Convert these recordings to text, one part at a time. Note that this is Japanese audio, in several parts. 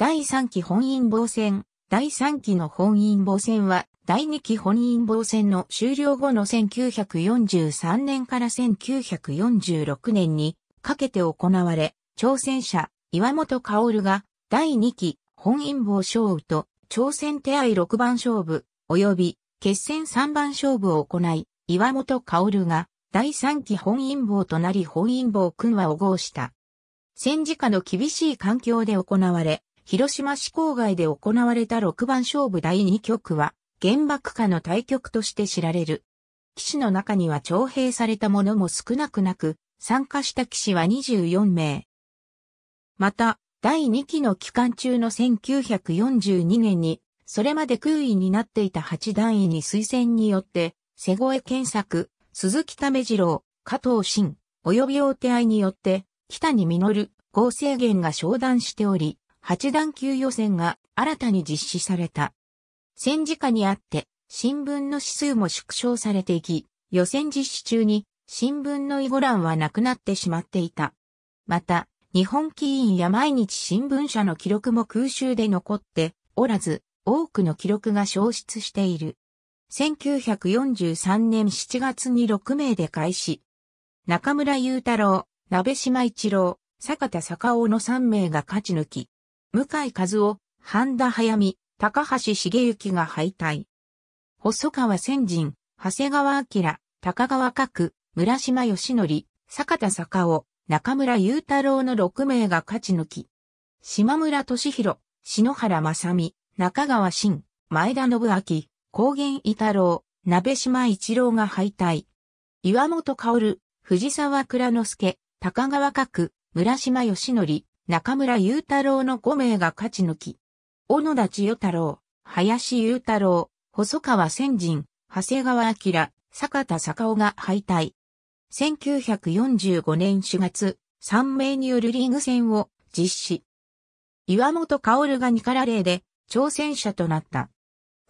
第3期本因坊戦、第3期の本因坊戦は、第2期本因坊戦の終了後の1943年から1946年にかけて行われ、挑戦者、岩本薫が、第2期本因坊勝負と、挑戦手合6番勝負、及び、決戦3番勝負を行い、岩本薫が、第3期本因坊となり本因坊君はを合した。戦時下の厳しい環境で行われ、広島市郊外で行われた6番勝負第2局は、原爆下の対局として知られる。騎士の中には徴兵された者も少なくなく、参加した騎士は24名。また、第2期の期間中の1942年に、それまで空位になっていた八段位に推薦によって、瀬越健作、鈴木為次郎、加藤新、及び大手愛によって、北に実、合成源が商談しており、8段級予選が新たに実施された。戦時下にあって、新聞の指数も縮小されていき、予選実施中に新聞の囲碁欄はなくなってしまっていた。また、日本棋院や毎日新聞社の記録も空襲で残っておらず、多くの記録が消失している。1943年7月に6名で開始。中村雄太郎、鍋島一郎、坂田坂尾の3名が勝ち抜き、向井和夫、半田早見、高橋茂之が敗退。細川千人、長谷川明、高川角、村島義則、坂田坂尾、中村雄太郎の6名が勝ち抜き。島村敏弘、篠原正美、中川慎、前田信明、高原伊太郎、鍋島一郎が敗退。岩本薫、藤沢倉之助、高川角、村島義則、中村雄太郎の5名が勝ち抜き、小野田千代太郎、林雄太郎、細川千人、長谷川明、坂田坂尾が敗退。1945年4月、3名によるリーグ戦を実施。岩本薫が2から0で挑戦者となった。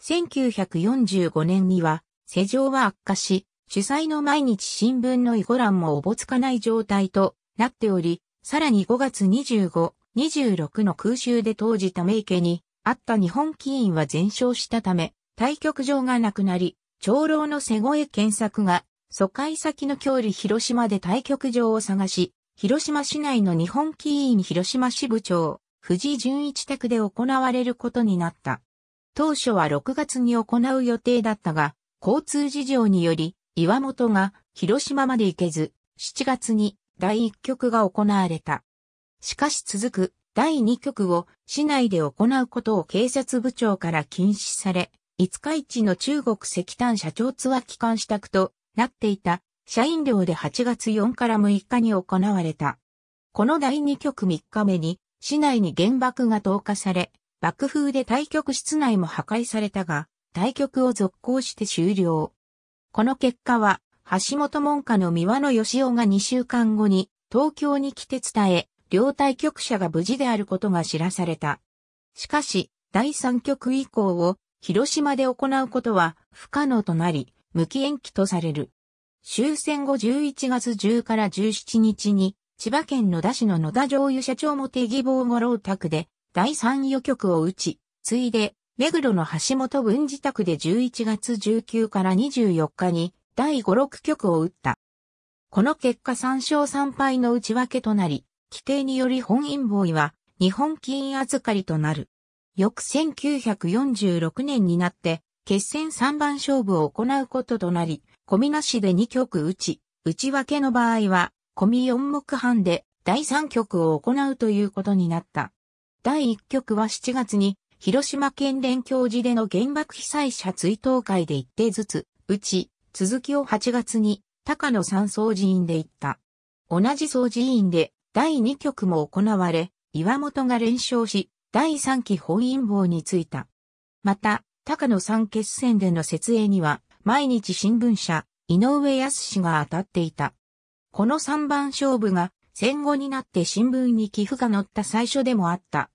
1945年には、世情は悪化し、主催の毎日新聞の囲碁欄もおぼつかない状態となっており、さらに5月25、26の空襲で当時ため池にあった日本棋院は全焼したため、対局場がなくなり、長老の瀬越検索が、疎開先の郷里広島で対局場を探し、広島市内の日本棋院広島支部長、藤井淳一宅で行われることになった。当初は6月に行う予定だったが、交通事情により、岩本が広島まで行けず、7月に第1局が行われた。しかし続く第2局を市内で行うことを警察部長から禁止され、五日市の中国石炭社長ツアー機関支度となっていた社員寮で8月4から6日に行われた。この第2局3日目に市内に原爆が投下され、爆風で対局室内も破壊されたが、対局を続行して終了。この結果は橋本門下の三輪の吉尾が2週間後に東京に来て伝え、両対局者が無事であることが知らされた。しかし、第3局以降を広島で行うことは不可能となり、無期延期とされる。終戦後11月10から17日に、千葉県野田市の野田上油社長も手義防五郎宅で第3予局を打ち、ついで、目黒の橋本文治宅で11月19から24日に第5、6局を打った。この結果3勝3敗の内訳となり、規定により本因坊は日本金預かりとなる。翌1946年になって、決戦3番勝負を行うこととなり、小見なしで2局打ち、内訳の場合は、小見4目半で第3局を行うということになった。第1局は7月に、広島県連教授での原爆被災者追悼会で一手ずつ、打ち、続きを8月に高野山総寺院で行った。同じ総寺院で第2局も行われ、岩本が連勝し、第3期本因坊についた。また、高野山決戦での設営には、毎日新聞社、井上康が当たっていた。この3番勝負が、戦後になって新聞に寄付が載った最初でもあった。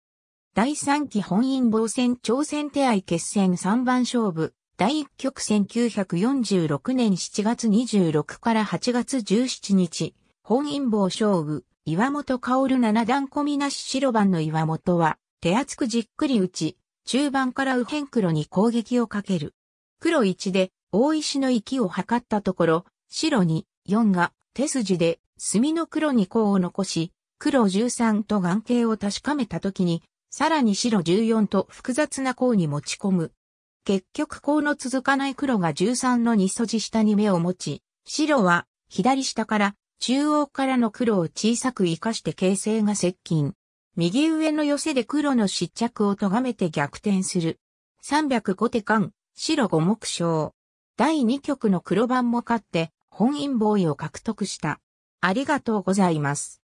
第3期本因坊戦朝鮮手合決戦3番勝負、第1局1946年7月26から8月17日、本因坊勝負、岩本薫七段込みなし白番の岩本は、手厚くじっくり打ち、中盤から右辺黒に攻撃をかける。黒1で、大石の息を測ったところ、白2、4が手筋で、墨の黒に項を残し、黒13と眼形を確かめたときに、さらに白14と複雑な項に持ち込む。結局甲の続かない黒が13の2素地下に目を持ち、白は左下から中央からの黒を小さく活かして形勢が接近。右上の寄せで黒の失着を咎めて逆転する。305手間、白5目勝。第2局の黒番も勝って本因坊衛を獲得した。ありがとうございます。